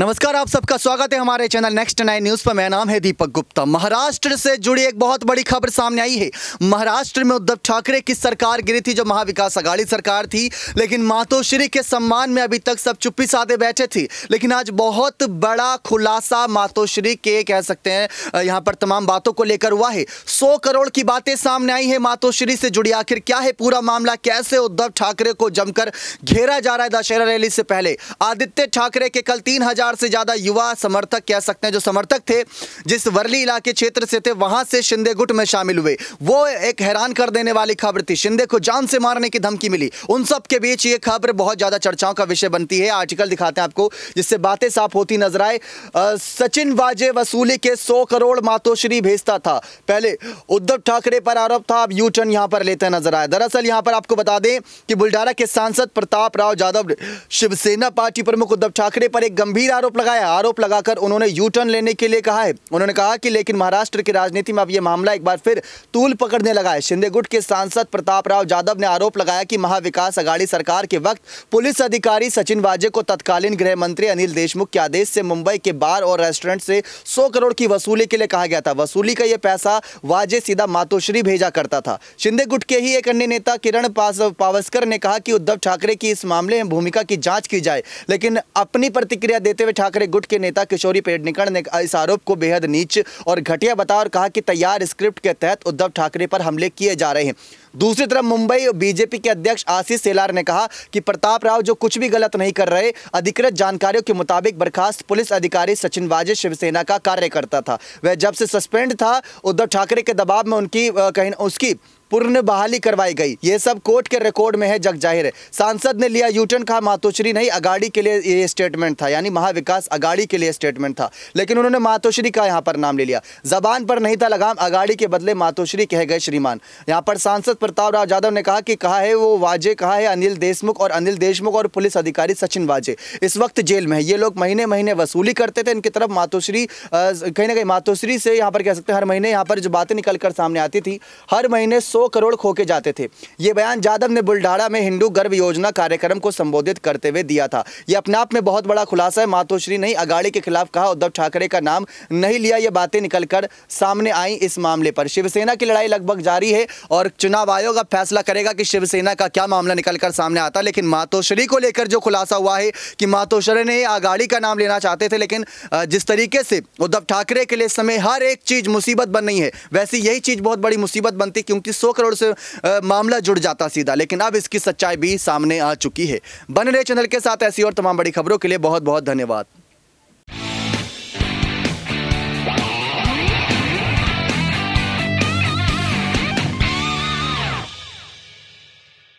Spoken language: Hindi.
नमस्कार आप सबका स्वागत है हमारे चैनल नेक्स्ट नाइन न्यूज पर मेरा नाम है दीपक गुप्ता महाराष्ट्र से जुड़ी एक बहुत बड़ी खबर सामने आई है महाराष्ट्र में उद्धव ठाकरे की सरकार गिरी थी जो महाविकास अघाड़ी सरकार थी लेकिन मातोश्री के सम्मान में अभी तक सब चुप्पी साधे बैठे थे लेकिन आज बहुत बड़ा खुलासा मातोश्री के कह सकते हैं यहाँ पर तमाम बातों को लेकर हुआ है सौ करोड़ की बातें सामने आई है मातोश्री से जुड़ी आखिर क्या है पूरा मामला कैसे उद्धव ठाकरे को जमकर घेरा जा रहा है दशहरा रैली से पहले आदित्य ठाकरे के कल तीन हजार हजार से ज़्यादा युवा समर्थक कह सकते हैं जो समर्थक थे जिस वर्ली इलाके क्षेत्र से थे वहां से शिंदे गुट में शामिल हुए वो एक हैरान कर देने वाली खबर थी शिंदे को जान से मारने की धमकी मिली उन सब के बीच ये खबर बहुत ज़्यादा चर्चाओं का विषय बनती है आर्टिकल दिखाते हैं आपको जिससे बातें साफ होती नजर आए सचिन वाजे वसूली के सौ करोड़ मातोश्री भेजता था पहले उद्धव ठाकरे पर आरोप था अब यू टर्न यहां पर लेते नजर आए दरअसल यहां पर आपको बता दें कि बुलडारा के सांसद प्रताप राव यादव शिवसेना पार्टी प्रमुख उद्धव ठाकरे पर एक गंभीर आरोप लगाया आरोप लगाकर उन्होंने यू टर्न लेने के लिए कहा है उन्होंने कहा कि लेकिन महाराष्ट्र की राजनीति में अब यह मामला एक बार फिर तूल पकड़ने लगा है शिंदे गुट के सांसद प्रताप राव यादव ने आरोप लगाया कि महाविकास अघाड़ी सरकार के वक्त पुलिस अधिकारी सचिन वाजे को तत्कालीन गृह मंत्री अनिल देशमुख के आदेश से मुंबई के बार और रेस्टोरेंट से सौ करोड़ की वसूली के लिए कहा गया था वसूली का यह पैसा वाजे सीधा मातोश्री भेजा करता था शिंदे गुट के ही एक अन्य नेता किरण पावस्कर ने कहा कि उद्धव ठाकरे की इस मामले में भूमिका की जांच की जाए लेकिन अपनी प्रतिक्रिया देते देते हुए ठाकरे गुट के नेता किशोरी पेडनेकर ने इस आरोप को बेहद नीच और घटिया बताया और कहा कि तैयार स्क्रिप्ट के तहत उद्धव ठाकरे पर हमले किए जा रहे हैं दूसरी तरफ मुंबई बीजेपी के अध्यक्ष आशीष सेलार ने कहा कि प्रताप राव जो कुछ भी गलत नहीं कर रहे अधिकृत जानकारियों के मुताबिक बर्खास्त पुलिस अधिकारी सचिन वाजे शिवसेना का कार्यकर्ता था वह जब से सस्पेंड था उद्धव ठाकरे के दबाव में उनकी कहीं उसकी पूर्ण बहाली करवाई गई ये सब कोर्ट के रिकॉर्ड में है जग जाहिर है सांसद ने लिया यूटर्न कहा मातोश्री नहीं अगाड़ी के लिए ये स्टेटमेंट था यानी महाविकास अगाड़ी के लिए स्टेटमेंट था लेकिन उन्होंने मातोश्री का यहाँ पर नाम ले लिया जबान पर नहीं था लगाम अगाड़ी के बदले मातोश्री कह गए श्रीमान यहाँ पर सांसद प्रताप राव यादव ने कहा कि कहा है वो वाजे कहा है अनिल देशमुख और अनिल देशमुख और पुलिस अधिकारी सचिन वाजे इस वक्त जेल में है ये लोग महीने महीने वसूली करते थे इनकी तरफ मातोश्री कहीं ना कहीं मातोश्री से यहाँ पर कह सकते हैं हर महीने यहाँ पर जो बातें निकल कर सामने आती थी हर महीने सौ करोड़ खोके जाते थे ये बयान जादव ने बुलडाड़ा में हिंदू गर्व योजना कार्यक्रम को संबोधित करते हुए दिया था यह अपने आप में बहुत बड़ा खुलासा है मातोश्री नहीं अगाड़ी के खिलाफ कहा उद्धव ठाकरे का नाम नहीं लिया ये बातें निकलकर सामने आई इस मामले पर शिवसेना की लड़ाई लगभग जारी है और चुनाव आयोग अब फैसला करेगा कि शिवसेना का क्या मामला निकलकर सामने आता लेकिन मातोश्री को लेकर जो खुलासा हुआ है कि मातोश्री ने अगाड़ी का नाम लेना चाहते थे लेकिन जिस तरीके से उद्धव ठाकरे के लिए समय हर एक चीज मुसीबत बन रही है वैसी यही चीज बहुत बड़ी मुसीबत बनती क्योंकि सो सौ करोड़ से आ, मामला जुड़ जाता सीधा लेकिन अब इसकी सच्चाई भी सामने आ चुकी है बने रहे चैनल के साथ ऐसी और तमाम बड़ी खबरों के लिए बहुत बहुत धन्यवाद